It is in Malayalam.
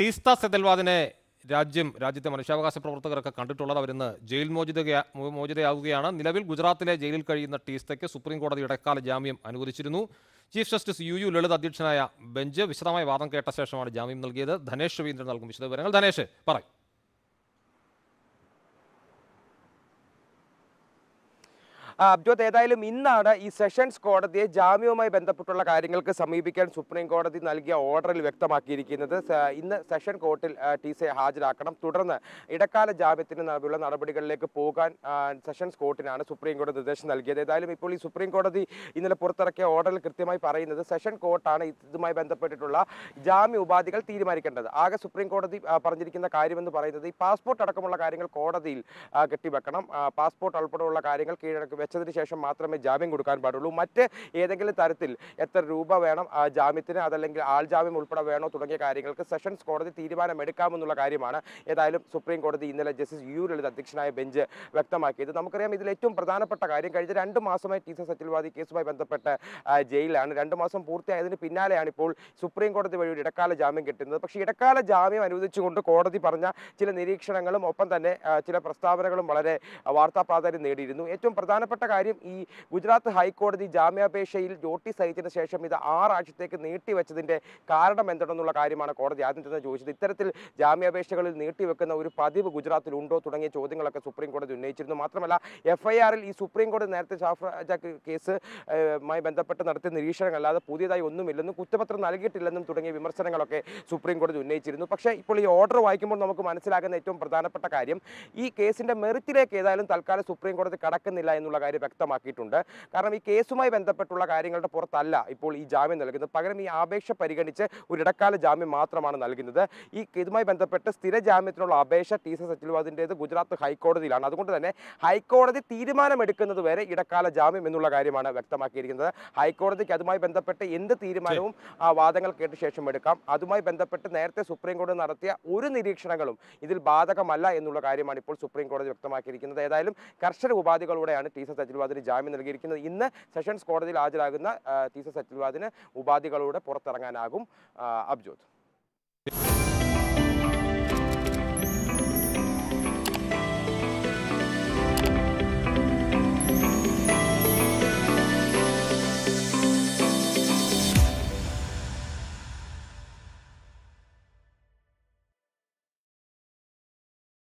ടീസ്ത സെതൽവാദിനെ രാജ്യം രാജ്യത്തെ മനുഷ്യാവകാശ പ്രവർത്തകരൊക്കെ കണ്ടിട്ടുള്ളത് അവരിന്ന് ജയിൽ മോചിത മോചിതയാവുകയാണ് നിലവിൽ ഗുജറാത്തിലെ ജയിലിൽ കഴിയുന്ന ടീസ്തയ്ക്ക് സുപ്രീം കോടതി ഇടക്കാല ജാമ്യം അനുവദിച്ചിരുന്നു chief justice U U Lalit അധ്യക്ഷനായ ബെഞ്ച് വിശദമായ വാദം കേട്ട ശേഷമാണ് ജാമ്യം നൽകിയത് ധനേഷ് രവീന്ദ്രൻ നൽകും വിശദവിവരങ്ങൾ ധനേഷ് പറയും അബ്ജോത്ത് ഏതായാലും ഇന്നാണ് ഈ സെഷൻസ് കോടതിയെ ജാമ്യവുമായി ബന്ധപ്പെട്ടുള്ള കാര്യങ്ങൾക്ക് സമീപിക്കാൻ സുപ്രീം കോടതി നൽകിയ ഓർഡറിൽ വ്യക്തമാക്കിയിരിക്കുന്നത് ഇന്ന് സെഷൻ കോർട്ടിൽ ടി സെ ഹാജരാക്കണം തുടർന്ന് ഇടക്കാല ജാമ്യത്തിന് നടപടിയുള്ള നടപടികളിലേക്ക് പോകാൻ സെഷൻസ് കോർട്ടിനാണ് സുപ്രീം കോടതി നിർദ്ദേശം നൽകിയത് ഏതായാലും ഇപ്പോൾ ഈ സുപ്രീം കോടതി ഇന്നലെ പുറത്തിറക്കിയ ഓർഡറിൽ കൃത്യമായി പറയുന്നത് സെഷൻ കോർട്ടാണ് ഇതുമായി ബന്ധപ്പെട്ടിട്ടുള്ള ജാമ്യ ഉപാധികൾ തീരുമാനിക്കേണ്ടത് ആകെ സുപ്രീം കോടതി പറഞ്ഞിരിക്കുന്ന കാര്യമെന്ന് പറയുന്നത് ഈ പാസ്പോർട്ട് അടക്കമുള്ള കാര്യങ്ങൾ കോടതിയിൽ കെട്ടിവെക്കണം പാസ്പോർട്ട് ഉൾപ്പെടെയുള്ള കാര്യങ്ങൾ കീഴടക്കി അടച്ചതിന് ശേഷം മാത്രമേ ജാമ്യം കൊടുക്കാൻ പാടുള്ളൂ മറ്റ് ഏതെങ്കിലും തരത്തിൽ എത്ര രൂപ വേണം ആ ജാമ്യത്തിന് അതല്ലെങ്കിൽ ആൾ ജാമ്യം ഉൾപ്പെടെ വേണോ തുടങ്ങിയ കാര്യങ്ങൾക്ക് സെഷൻസ് കോടതി തീരുമാനമെടുക്കാമെന്നുള്ള കാര്യമാണ് ഏതായാലും സുപ്രീം കോടതി ഇന്നലെ ജസ്റ്റിസ് യു ലളിത് അധ്യക്ഷനായ ബെഞ്ച് വ്യക്തമാക്കിയത് നമുക്കറിയാം ഇതിൽ ഏറ്റവും പ്രധാനപ്പെട്ട കാര്യം കഴിഞ്ഞ രണ്ട് മാസമായി ടി സി സച്ചിൽവാദി കേസുമായി ബന്ധപ്പെട്ട് ജയിലാണ് രണ്ട് മാസം പൂർത്തിയായതിന് പിന്നാലെയാണ് ഇപ്പോൾ സുപ്രീം കോടതി വഴി ഒരു ഇടക്കാല ജാമ്യം കിട്ടുന്നത് പക്ഷേ ഇടക്കാല ജാമ്യം അനുവദിച്ചുകൊണ്ട് കോടതി പറഞ്ഞ ചില നിരീക്ഷണങ്ങളും ഒപ്പം തന്നെ ചില പ്രസ്താവനകളും വളരെ വാർത്താ പ്രാധാന്യം നേടിയിരുന്നു ഏറ്റവും പ്രധാനപ്പെട്ട പ്രധാനപ്പെട്ട കാര്യം ഈ ഗുജറാത്ത് ഹൈക്കോടതി ജാമ്യാപേക്ഷയിൽ നോട്ടീസ് അയച്ചതിന് ശേഷം ഇത് ആറാഴ്ചത്തേക്ക് നീട്ടിവെച്ചതിൻ്റെ കാരണം എന്താണെന്നുള്ള കാര്യമാണ് കോടതി ആദ്യം തന്നെ ചോദിച്ചത് ഇത്തരത്തിൽ ജാമ്യാപേക്ഷകളിൽ നീട്ടിവെക്കുന്ന ഒരു പതിവ് ഗുജറാത്തിൽ ഉണ്ടോ തുടങ്ങിയ ചോദ്യങ്ങളൊക്കെ സുപ്രീം കോടതി ഉന്നയിച്ചിരുന്നു മാത്രമല്ല എഫ്ഐആറിൽ ഈ സുപ്രീം കോടതി നേരത്തെ കേസ് കേസുമായി ബന്ധപ്പെട്ട് നടത്തിയ നിരീക്ഷണങ്ങൾ അല്ലാതെ പുതിയതായി ഒന്നുമില്ലെന്നും കുറ്റപത്രം നൽകിയിട്ടില്ലെന്നും തുടങ്ങിയ വിമർശനങ്ങളൊക്കെ സുപ്രീം കോടതി ഉന്നയിച്ചിരുന്നു പക്ഷേ ഇപ്പോൾ ഈ ഓർഡർ വായിക്കുമ്പോൾ നമുക്ക് മനസ്സിലാകുന്ന ഏറ്റവും പ്രധാനപ്പെട്ട കാര്യം ഈ കേസിൻ്റെ മെറിറ്റിലേക്ക് ഏതായാലും തൽക്കാലം സുപ്രീം കോടതി കടക്കുന്നില്ല എന്നുള്ള കാര്യം വ്യക്തമാക്കിയിട്ടുണ്ട് കാരണം ഈ കേസുമായി ബന്ധപ്പെട്ടുള്ള കാര്യങ്ങളുടെ പുറത്തല്ല ഇപ്പോൾ ഈ ജാമ്യം നൽകുന്നത് പകരം ഈ ആപേക്ഷ പരിഗണിച്ച് ഒരു ഇടക്കാല ജാമ്യം മാത്രമാണ് നൽകുന്നത് ഈ ഇതുമായി ബന്ധപ്പെട്ട് സ്ഥിര ജാമ്യത്തിനുള്ള അപേക്ഷ ടി സി സച്ചിൽവാദിൻ്റെത് ഗുജറാത്ത് ഹൈക്കോടതിയിലാണ് അതുകൊണ്ട് തന്നെ ഹൈക്കോടതി തീരുമാനമെടുക്കുന്നത് വരെ ഇടക്കാല ജാമ്യം എന്നുള്ള കാര്യമാണ് വ്യക്തമാക്കിയിരിക്കുന്നത് ഹൈക്കോടതിക്ക് അതുമായി ബന്ധപ്പെട്ട് എന്ത് തീരുമാനവും ആ വാദങ്ങൾ കേട്ട ശേഷം എടുക്കാം അതുമായി ബന്ധപ്പെട്ട് നേരത്തെ സുപ്രീം കോടതി നടത്തിയ ഒരു നിരീക്ഷണങ്ങളും ഇതിൽ ബാധകമല്ല എന്നുള്ള കാര്യമാണ് ഇപ്പോൾ സുപ്രീം കോടതി വ്യക്തമാക്കിയിരിക്കുന്നത് ഏതായാലും കർഷക ഉപാധികളോടെയാണ് ടി ടീസസ് അജ്വാദിന് ജാമ്യം നൽകിയിരിക്കുന്നത് ഇന്ന് സെഷൻസ് കോടതിയിൽ ഹാജരാകുന്ന ടീസസ് അജ്വാദിന് ഉപാധികളോടെ പുറത്തിറങ്ങാനാകും അബ്ജോദ്